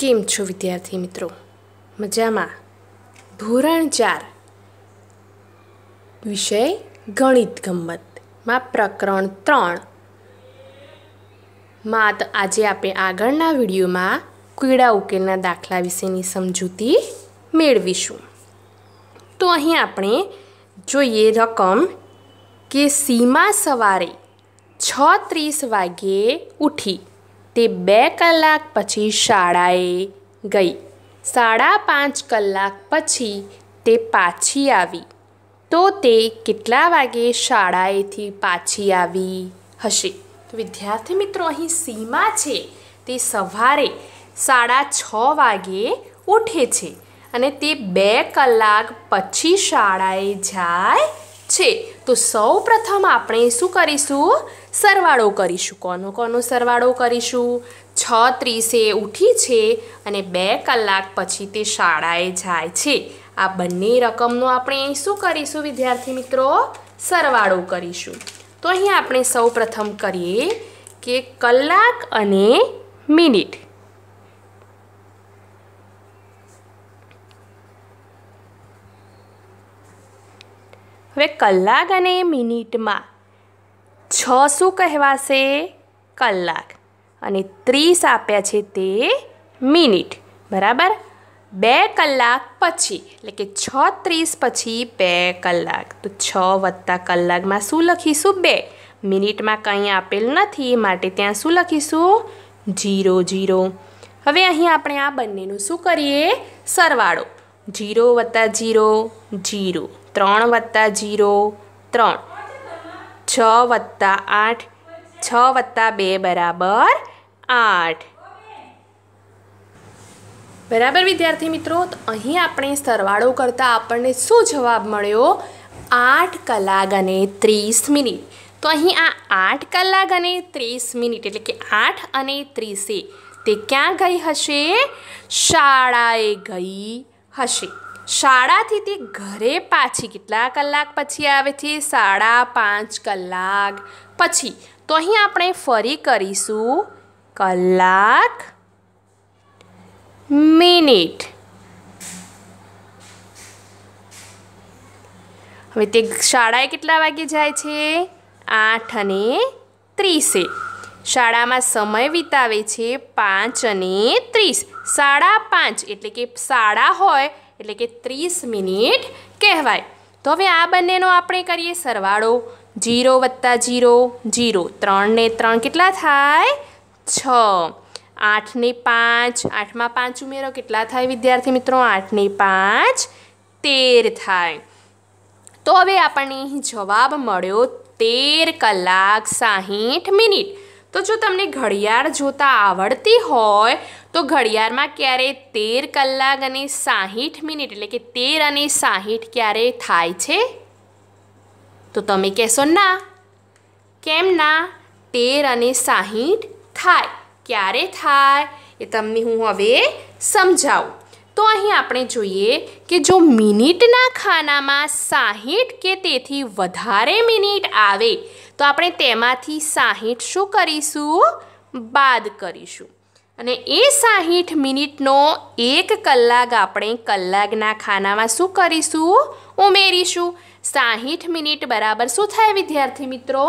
કેમ છો વિદ્યાર્થી મિત્રો મજામાં ધોરણ ચાર વિષય ગણિત ગમતમાં પ્રકરણ ત્રણ માં આજે આપણે આગળના વિડીયોમાં કીડા ઉકેલના દાખલા વિશેની સમજૂતી મેળવીશું તો અહીં આપણે જોઈએ રકમ કે સીમા સવારે છ ત્રીસ વાગ્યે ઉઠી તે બે કલાક પછી શાળાએ ગઈ સાડા પાંચ કલાક પછી તે પાછી આવી તો તે કેટલા વાગે શાળાએથી પાછી આવી હશે વિદ્યાર્થી મિત્રો અહીં સીમા છે તે સવારે સાડા છ વાગે ઉઠે છે અને તે બે કલાક પછી શાળાએ જાય છે તો સૌ પ્રથમ આપણે શું કરીશું સરવાળો કરીશું કોનો કોનો સરવાળો કરીશું છ ત્રીસે ઉઠી છે અને બે કલાક પછી તે શાળાએ જાય છે આ બંને રકમનો આપણે શું કરીશું વિદ્યાર્થી મિત્રો સરવાળો કરીશું તો અહીં આપણે સૌ પ્રથમ કરીએ કે કલાક અને મિનિટ હવે કલાક અને મિનિટમાં છ શું કહેવાશે કલાક અને ત્રીસ આપ્યા છે તે મિનિટ બરાબર બે કલાક પછી એટલે કે છ ત્રીસ પછી બે કલાક તો છ વત્તા કલાકમાં શું લખીશું બે મિનિટમાં કંઈ આપેલ નથી માટે ત્યાં શું લખીશું જીરો જીરો હવે અહીં આપણે આ બંનેનું શું કરીએ સરવાળો જીરો વત્તા જીરો જીરો ત્રણ વત્તા જીરો ત્રણ છ વત્તા આઠ છ વત્તા બે બરાબર આઠ બરાબર વિદ્યાર્થી મિત્રો તો અહીં આપણે સરવાળો કરતાં આપણને શું જવાબ મળ્યો આઠ કલાક અને ત્રીસ મિનિટ તો અહીં આ આઠ કલાક અને ત્રીસ મિનિટ એટલે કે આઠ અને ત્રીસે તે ક્યાં ગઈ હશે શાળાએ ગઈ હશે શાળાથી તે ઘરે પાછી કેટલા કલાક પછી આવે છે સાડા પાંચ કલાક પછી તો અહીં આપણે ફરી કરીશું કલાક મિનિટ હવે તે શાળાએ કેટલા વાગે જાય છે આઠ અને ત્રીસે શાળામાં સમય વિતાવે છે પાંચ અને ત્રીસ સાડા પાંચ એટલે કે શાળા હોય એટલે કે 30 મિનિટ કહેવાય તો હવે આ બંનેનો આપણે કરીએ સરવાળો 0 + 0 0 3 ને 3 કેટલા થાય 6 8 ને 5 8 માં 5 ઉમેરો કેટલા થાય વિદ્યાર્થી મિત્રો 8 ને 5 13 થાય તો હવે આપણી જવાબ મળ્યો 13 કલાક 60 મિનિટ તો જો તમને ઘડિયાળ જોતા આવડતી હોય તો ઘડિયાળમાં ક્યારે તેર કલાક અને સાહીઠ મિનિટ એટલે કે તેર અને સાહીઠ ક્યારે થાય છે તો તમે કહેશો ના કેમ ના તેર અને સાહીઠ થાય ક્યારે થાય એ તમને હું હવે સમજાવું તો અહીં આપણે જોઈએ કે જો મિનિટના ખાનામાં સાહીઠ કે તેથી વધારે મિનિટ આવે તો આપણે તેમાંથી સાહીઠ શું કરીશું બાદ કરીશું અને એ સાહીઠ મિનિટનો એક કલાક આપણે કલાકના ખાનામાં શું કરીશું ઉમેરીશું સાહીઠ મિનિટ બરાબર શું થાય વિદ્યાર્થી મિત્રો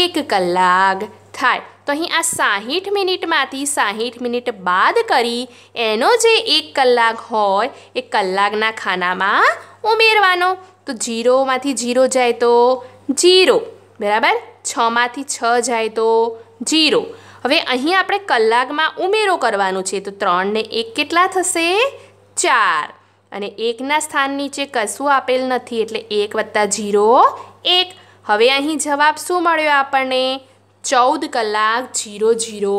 એક કલાક થાય તો અહીં આ સાહીઠ મિનિટમાંથી સાહીઠ મિનિટ બાદ કરી એનો જે એક કલાક હોય એ કલાકના ખાનામાં ઉમેરવાનો તો જીરોમાંથી જીરો જાય તો જીરો બરાબર છમાંથી છ જાય તો જીરો હવે અહીં આપણે કલાકમાં ઉમેરો કરવાનો છે તો ત્રણને એક કેટલા થશે ચાર અને એકના સ્થાન નીચે કશું આપેલ નથી એટલે એક વત્તા જીરો એક હવે અહીં જવાબ શું મળ્યો આપણને ચૌદ કલાક જીરો જીરો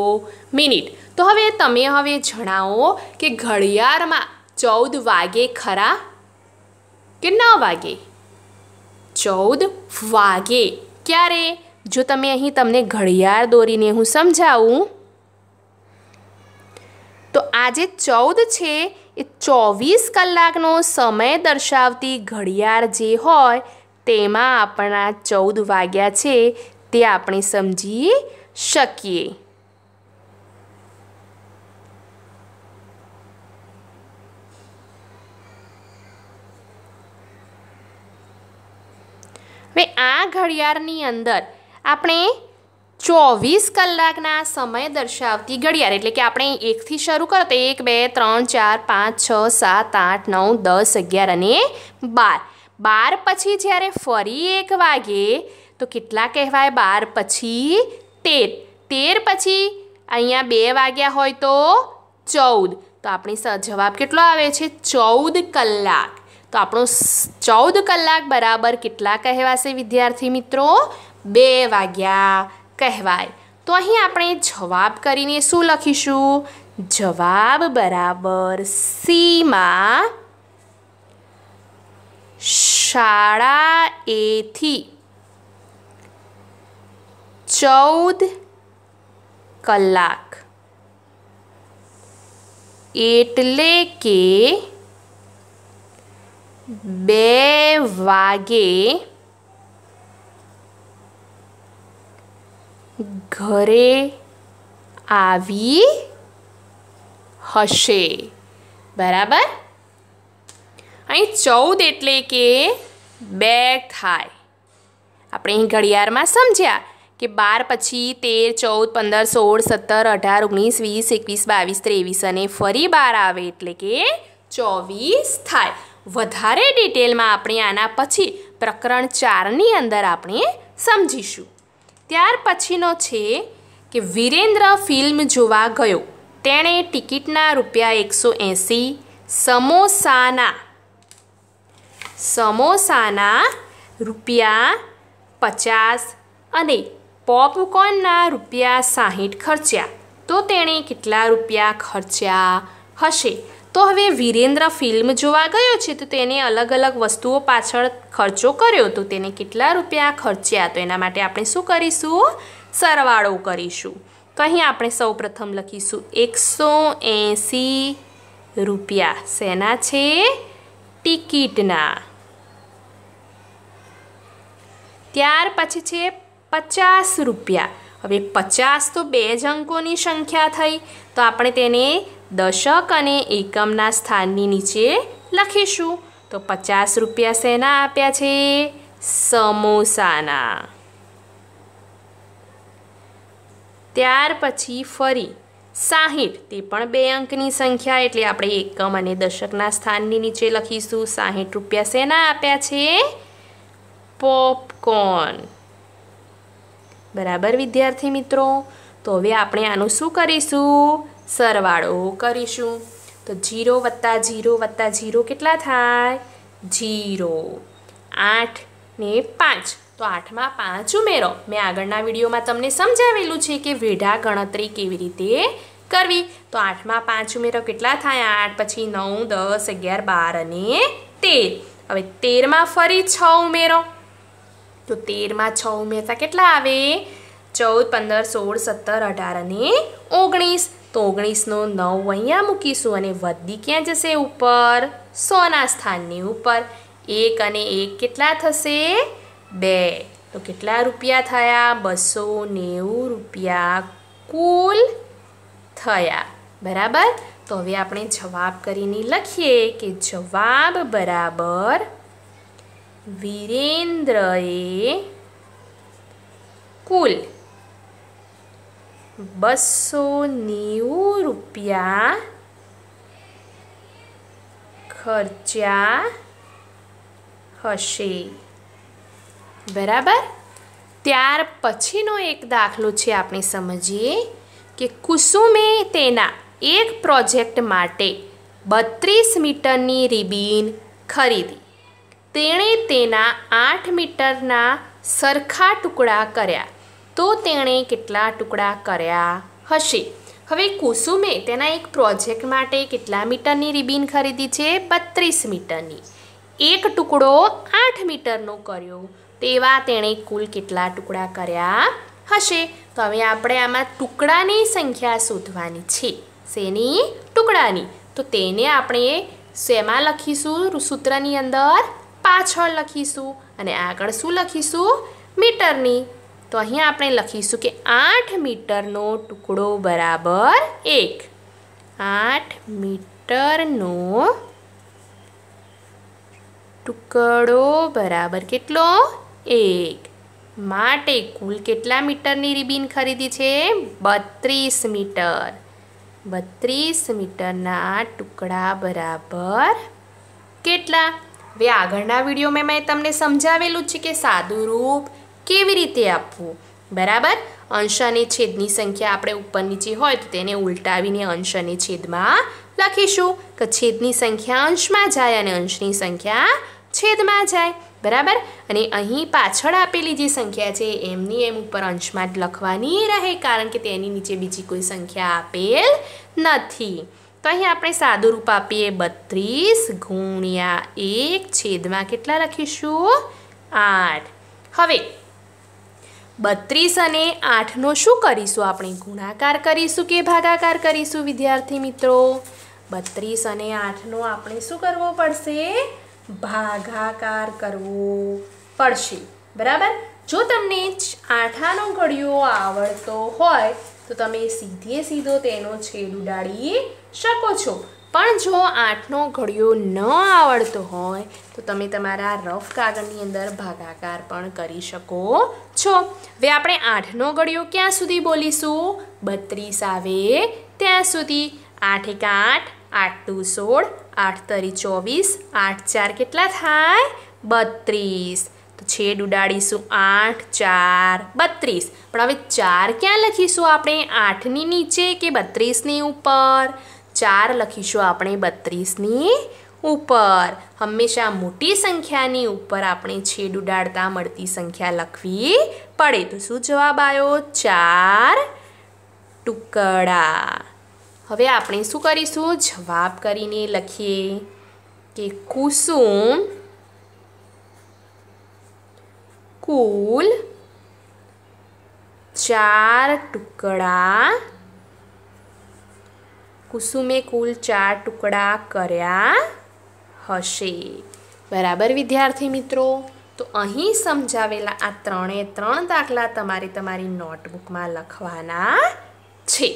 મિનિટ તો હવે તમે હવે જણાવો કે ઘડિયાળમાં ચૌદ વાગે ખરા કે ન વાગે ચૌદ વાગે ક્યારે જો તમે અહીં તમને ઘડિયાળ દોરીને હું સમજાવું તો આજે ચૌદ છે એ ચોવીસ કલાકનો સમય દર્શાવતી ઘડિયાળ જે હોય તેમાં આપણા ચૌદ વાગ્યા છે તે આપણે સમજી શકીએ હવે આ ઘડિયાળની અંદર આપણે ચોવીસ કલાકના સમય દર્શાવતી ઘડિયાળ એટલે કે આપણે એકથી શરૂ કરો તો એક બે ત્રણ ચાર પાંચ છ સાત આઠ નવ દસ અગિયાર અને બાર બાર પછી જ્યારે ફરી એક વાગે તો કેટલા કહેવાય બાર પછી તેર તેર પછી અહીંયા બે વાગ્યા હોય તો ચૌદ તો આપણી જવાબ કેટલો આવે છે ચૌદ કલાક તો આપણો 14 કલાક બરાબર કેટલા કહેવાશે વિદ્યાર્થી મિત્રો 2 વાગ્યા કહેવાય તો અહીં આપણે જવાબ કરીને શું લખીશું જવાબ બરાબર સીમાં શરા એ થી 14 કલાક 8 લેકે બે વાગે ઘરે આવી હશે બરાબર અહીં ચૌદ એટલે કે બે થાય આપણે અહીં ઘડિયાળમાં સમજ્યા કે બાર પછી તેર ચૌદ પંદર સોળ સત્તર અઢાર ઓગણીસ વીસ એકવીસ બાવીસ ત્રેવીસ અને ફરી બાર આવે એટલે કે ચોવીસ થાય વધારે ડિટેલમાં આપણે આના પછી પ્રકરણ ચારની અંદર આપણે સમજીશું ત્યાર પછીનો છે કે વિરેન્દ્ર ફિલ્મ જોવા ગયો તેણે ટિકિટના રૂપિયા એકસો એંસી સમોસાના સમોસાના રૂપિયા પચાસ અને પોપકોર્નના રૂપિયા સાહીઠ ખર્ચ્યા તો તેણે કેટલા રૂપિયા ખર્ચ્યા હશે તો હવે વિરેન્દ્ર ફિલ્મ જોવા ગયો છે તો તેને અલગ અલગ વસ્તુઓ પાછળ ખર્ચો કર્યો તો તેને કેટલા રૂપિયા ખર્ચ્યા તો એના માટે આપણે શું કરીશું સરવાળો કરીશું તો અહીં આપણે સૌ પ્રથમ લખીશું એકસો એંસી રૂપિયા શેના છે ટિકિટના ત્યાર પછી છે પચાસ રૂપિયા હવે પચાસ તો બે જ અંકોની સંખ્યા થઈ તો આપણે તેને દશક અને એકમના સ્થાનની નીચે લખીશું તો પચાસ રૂપિયા શેના આપ્યા છે સમોસાના ત્યાર પછી ફરી સાહીઠ તે પણ બે અંકની સંખ્યા એટલે આપણે એકમ અને દશકના સ્થાનની નીચે લખીશું સાહીઠ રૂપિયા શેના આપ્યા છે પોપકોર્ન બરાબર વિદ્યાર્થી મિત્રો તો હવે આપણે આનું શું કરીશું સરવાળો કરીશું તો જીરો વત્તા જીરો વત્તા જીરો કેટલા થાય જીરો આઠ ને પાંચ તો આઠમાં પાંચ ઉમેરો મેં આગળના વિડીયોમાં તમને સમજાવેલું છે કે વેઢા ગણતરી કેવી રીતે કરવી તો આઠમાં પાંચ ઉમેરો કેટલા થાય આઠ પછી નવ દસ અગિયાર બાર અને તેર હવે તેરમાં ફરી છ ઉમેરો તો તેરમાં છ ઉમેરતા કેટલા આવે ચૌદ પંદર સોળ સત્તર અઢાર અને ઓગણીસ તો ઓગણીસનો નવ અહીંયા મૂકીશું અને વધી ક્યાં જશે ઉપર સોના સ્થાનની ઉપર એક અને એક કેટલા થશે બે તો કેટલા રૂપિયા થયા બસો નેવું રૂપિયા કુલ થયા બરાબર તો હવે આપણે જવાબ કરીને લખીએ કે જવાબ બરાબર વિરેન્દ્રએ કુલ બસો નેવું રૂપિયા ખર્ચ્યા હશે બરાબર ત્યાર પછીનો એક દાખલો છે આપણે સમજીએ કે કુસુમે તેના એક પ્રોજેક્ટ માટે બત્રીસ મીટરની રિબીન ખરીદી તેણે તેના આઠ મીટરના સરખા ટુકડા કર્યા તો તેણે કેટલા ટુકડા કર્યા હશે હવે કુસુમે તેના એક પ્રોજેક્ટ માટે કેટલા મીટરની રિબિન ખરીદી છે બત્રીસ મીટરની એક ટુકડો આઠ મીટરનો કર્યો તેવા તેણે કુલ કેટલા ટુકડા કર્યા હશે તો હવે આપણે આમાં ટુકડાની સંખ્યા શોધવાની છે શેની ટુકડાની તો તેને આપણે શેમાં લખીશું સૂત્રની અંદર પાછળ લખીશું અને આગળ શું લખીશું મીટરની તો અહીંયા આપણે લખીશું કે આઠ મીટરનો ટુકડો બરાબર એક આઠ મીટરનો ટુકડો બરાબર કેટલો એક માટે કુલ કેટલા મીટરની રિબીન ખરીદી છે બત્રીસ મીટર બત્રીસ મીટરના ટુકડા બરાબર કેટલા હવે આગળના વિડીયોમાં મેં તમને સમજાવેલું છે કે સાદું રૂપ કેવી રીતે આપવું બરાબર અંશ અને છેદની સંખ્યા આપણે ઉપર નીચે હોય તો તેને ઉલટાવીને અંશ અને છેદમાં લખીશું કે છેદની સંખ્યા અંશમાં જાય અને અંશની સંખ્યા છેદમાં જાય બરાબર અને અહીં પાછળ આપેલી જે સંખ્યા છે એમની એમ ઉપર અંશમાં જ લખવાની રહે કારણ કે તેની નીચે બીજી કોઈ સંખ્યા આપેલ નથી તો અહીં આપણે સાદું રૂપ આપીએ બત્રીસ ગુણ્યા એક છેદમાં કેટલા લખીશું આઠ હવે બત્રીસ અને આઠનો શું કરીશું આપણે ગુણાકાર કરીશું કે ભાગાકાર કરીશું વિદ્યાર્થી મિત્રો બત્રીસ અને આઠનો આપણે શું કરવો પડશે ભાગાકાર કરવો પડશે બરાબર જો તમને આઠાનો ઘડિયો આવડતો હોય તો તમે સીધે સીધો તેનો છેદ ઉડાડી શકો છો પણ જો આઠનો ઘડિયો ન આવડતો હોય તો તમે તમારા રફ કાગળની અંદર ભાગાકાર પણ કરી શકો છો હવે આપણે આઠનો ઘડિયો ક્યાં સુધી બોલીશું બત્રીસ આવે ત્યાં સુધી આઠ એક આઠ આઠ ટુ સોળ આઠ તરી ચોવીસ આઠ ચાર કેટલા થાય બત્રીસ તો છેડ ઉડાડીશું આઠ ચાર બત્રીસ પણ હવે ચાર ક્યાં લખીશું આપણે આઠની નીચે કે બત્રીસની ઉપર ચાર લખીશું આપણે બત્રીસની ઉપર હંમેશા મોટી સંખ્યાની ઉપર આપણે છેદ ઉડાડતા મળતી સંખ્યા લખવી પડે તો શું જવાબ આવ્યો ચાર ટુકડા હવે આપણે શું કરીશું જવાબ કરીને લખીએ કે કુસુમ કુલ ચાર ટુકડા કુસુમે કુલ ચાર ટુકડા કર્યા હશે બરાબર વિદ્યાર્થી મિત્રો તો અહીં સમજાવેલા આ ત્રણે ત્રણ દાખલા તમારે તમારી નોટબુકમાં લખવાના છે